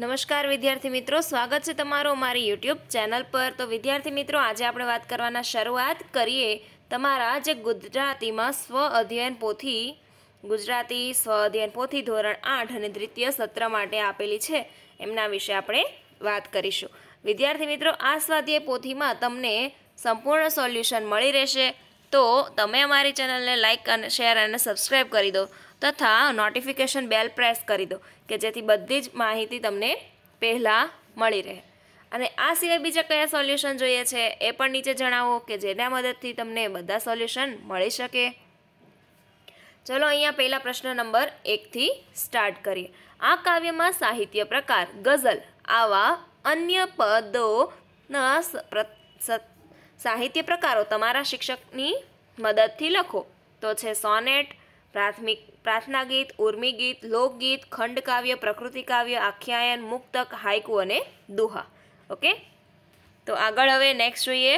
નમસ્કાર વિદ્યાર્થી મિત્રો સ્વાગત છે તમારું અમારી યુટ્યુબ ચેનલ પર તો વિદ્યાર્થી મિત્રો આજે આપણે વાત કરવાના શરૂઆત કરીએ તમારા જે ગુજરાતીમાં સ્વ અધ્યયન પોથી ગુજરાતી સ્વ અધ્યયન પોથી ધોરણ આઠ અને દ્વિતીય સત્ર માટે આપેલી છે એમના વિશે આપણે વાત કરીશું વિદ્યાર્થી મિત્રો આ સ્વાધ્યાય પોથીમાં તમને સંપૂર્ણ સોલ્યુશન મળી રહેશે તો તમે અમારી ચેનલને લાઇક અને શેર અને સબસ્ક્રાઈબ કરી દો તથા નોટિફિકેશન બેલ પ્રેસ કરી દો કે જેથી બધી જ માહિતી તમને પહેલાં મળી રહે અને આ સિવાય બીજા કયા સોલ્યુશન જોઈએ છે એ પણ નીચે જણાવો કે જેના મદદથી તમને બધા સોલ્યુશન મળી શકે ચલો અહીંયા પહેલાં પ્રશ્ન નંબર એકથી સ્ટાર્ટ કરીએ આ કાવ્યમાં સાહિત્ય પ્રકાર ગઝલ આવા અન્ય પદોના સાહિત્ય પ્રકારો તમારા શિક્ષકની મદદથી લખો તો છે સોનેટ પ્રાથમિક પ્રાર્થના ગીત ઉર્મી ગીત લોકગીત ખંડ કાવ્ય પ્રકૃતિ કાવ્ય આખ્યાયન મુક્તક હાઇકુ અને દુહા ઓકે તો આગળ હવે નેક્સ્ટ જોઈએ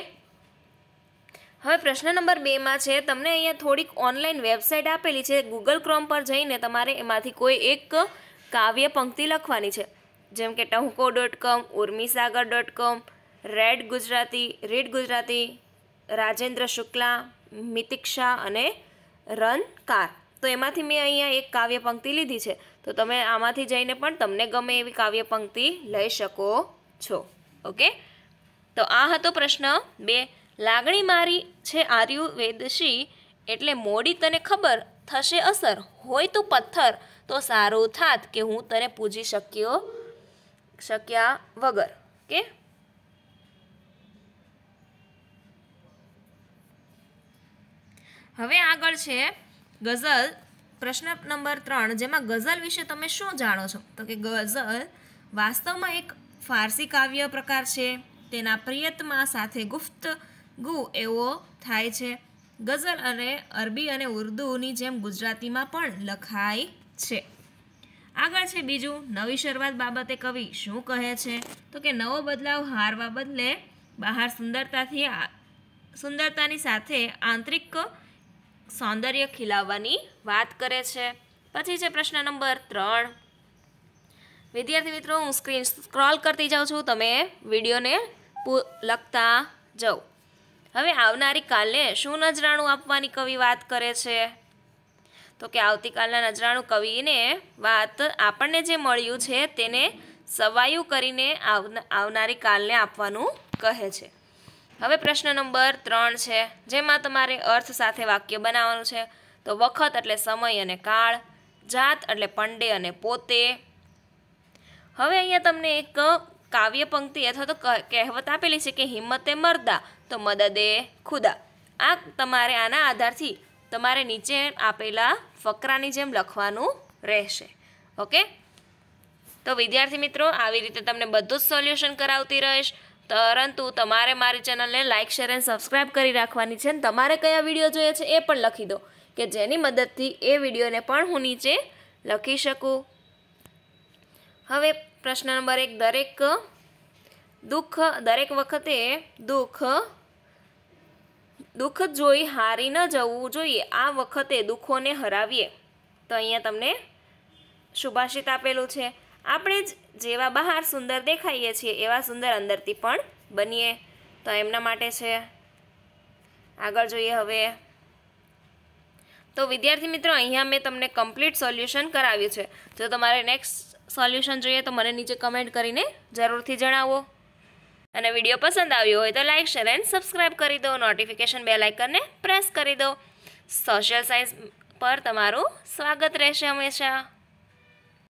હવે પ્રશ્ન નંબર બેમાં છે તમને અહીંયા થોડીક ઓનલાઈન વેબસાઇટ આપેલી છે ગૂગલ ક્રોમ પર જઈને તમારે એમાંથી કોઈ એક કાવ્ય પંક્તિ લખવાની છે જેમ કે Tahuko dot com Urmisagar dot com read Gujarati read Gujarati Rajendra Shukla Mitiksha અને રન કાર તો એમાંથી મેં અહીંયા એક કાવ્ય પંક્તિ લીધી છે તો તમે આમાંથી જઈને પણ તમને ગમે એવી કાવ્ય પંક્તિ લઈ શકો છો ઓકે તો આ હતો પ્રશ્ન બે લાગણી મારી છે આર્યુવેદશી એટલે મોડી તને ખબર થશે અસર હોય તું પથ્થર તો સારું થાત કે હું તને પૂજી શક્યો શક્યા વગર કે હવે આગળ છે ગઝલ પ્રશ્ન નંબર ત્રણ જેમાં ગઝલ વિશે તમે શું જાણો છો તો કે ગઝલ વાસ્તવમાં એક ફારસી કાવ્ય પ્રકાર છે તેના પ્રિયતમાં સાથે ગુફ્ત ગુ એવો થાય છે ગઝલ અને અરબી અને ઉર્દૂની જેમ ગુજરાતીમાં પણ લખાય છે આગળ છે બીજું નવી શરૂઆત બાબતે કવિ શું કહે છે તો કે નવો બદલાવ હારવા બદલે બહાર સુંદરતાથી સુંદરતાની સાથે આંતરિક સૌંદર્ય ખીલાવવાની વાત કરે છે પછી છે પ્રશ્ન નંબર ત્રણ વિદ્યાર્થી મિત્રો હું સ્ક્રીન સ્ક્રોલ કરતી જાઉં છું તમે વિડીયોને લખતા જાઓ હવે આવનારી કાલે શું નજરાણું આપવાની કવિ વાત કરે છે તો કે આવતીકાલના નજરાણું કવિને વાત આપણને જે મળ્યું છે તેને સવાયું કરીને આવનારી કાલને આપવાનું કહે છે હવે પ્રશ્ન નંબર ત્રણ છે જેમાં તમારે અર્થ સાથે વાક્ય બનાવવાનું છે તો વખત એટલે સમય અને કાળ જાત એટલે પંડે અને પોતે હવે અહીંયા તમને એક કાવ્ય પંક્તિ અથવા તો કહેવત આપેલી છે કે હિંમતે મરદા તો મદદે ખુદા આ તમારે આના આધારથી તમારે નીચે આપેલા ફકરાની જેમ લખવાનું રહેશે ઓકે તો વિદ્યાર્થી મિત્રો આવી રીતે તમને બધું જ સોલ્યુશન કરાવતી રહીશ પરંતુ તમારે મારી ચેનલને લાઇક શેર એન્ડ સબસ્ક્રાઈબ કરી રાખવાની છે અને તમારે કયા વિડીયો જોઈએ છે એ પણ લખી દો કે જેની મદદથી એ વિડીયોને પણ હું નીચે લખી શકું હવે પ્રશ્ન નંબર એક દરેક દુઃખ દરેક વખતે દુઃખ દુઃખ જોઈ હારી ન જવું જોઈએ આ વખતે દુઃખોને હરાવીએ તો અહીંયા તમને સુભાષિત આપેલું છે આપણે જ જેવા બહાર સુંદર દેખાઈએ છીએ એવા સુંદર અંદરથી પણ બનીએ તો એમના માટે છે આગળ જોઈએ હવે તો વિદ્યાર્થી મિત્રો અહીંયા મેં તમને કમ્પ્લીટ સોલ્યુશન કરાવ્યું છે જો તમારે નેક્સ્ટ સોલ્યુશન જોઈએ તો મને નીચે કમેન્ટ કરીને જરૂરથી જણાવો અને વિડીયો પસંદ આવ્યો હોય તો લાઇક શેર એન્ડ સબસ્ક્રાઈબ કરી દો નોટિફિકેશન બેલ આઇકનને પ્રેસ કરી દો સોશિયલ સાયન્સ પર તમારું સ્વાગત રહેશે હંમેશા